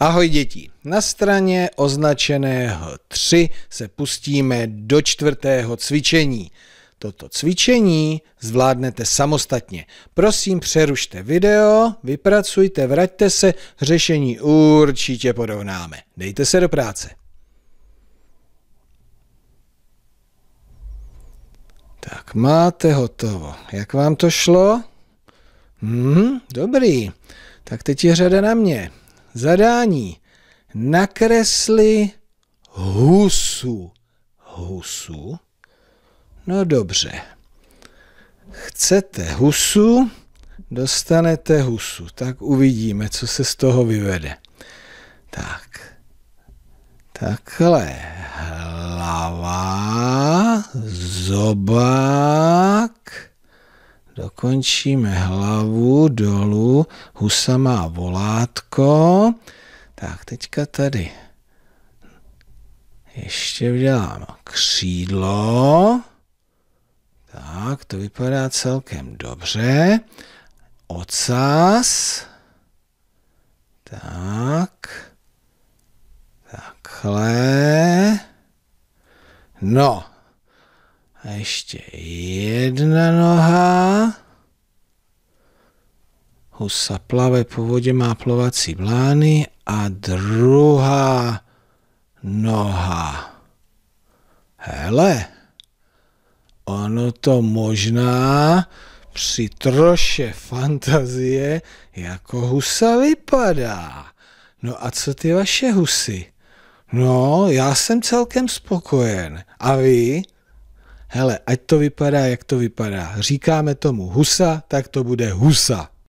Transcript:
Ahoj děti, na straně označeného 3 se pustíme do čtvrtého cvičení. Toto cvičení zvládnete samostatně. Prosím, přerušte video, vypracujte, vraťte se, řešení určitě porovnáme. Dejte se do práce. Tak máte hotovo. Jak vám to šlo? Hmm, dobrý. Tak teď je řada na mě zadání. Nakresli husu. Husu? No dobře. Chcete husu, dostanete husu. Tak uvidíme, co se z toho vyvede. Tak. Takhle. Hlava, zoba, dokončíme hlavu dolů, husa má volátko. Tak teďka tady ještě udělám křídlo. Tak, to vypadá celkem dobře. Ocas. Tak. Takhle. No, a ještě jedna noha. Husa plave po vodě, má plovací blány. A druhá noha. Hele, ono to možná při troše fantazie jako husa vypadá. No a co ty vaše husy? No, já jsem celkem spokojen. A vy? hele, ať to vypadá, jak to vypadá. Říkáme tomu husa, tak to bude husa.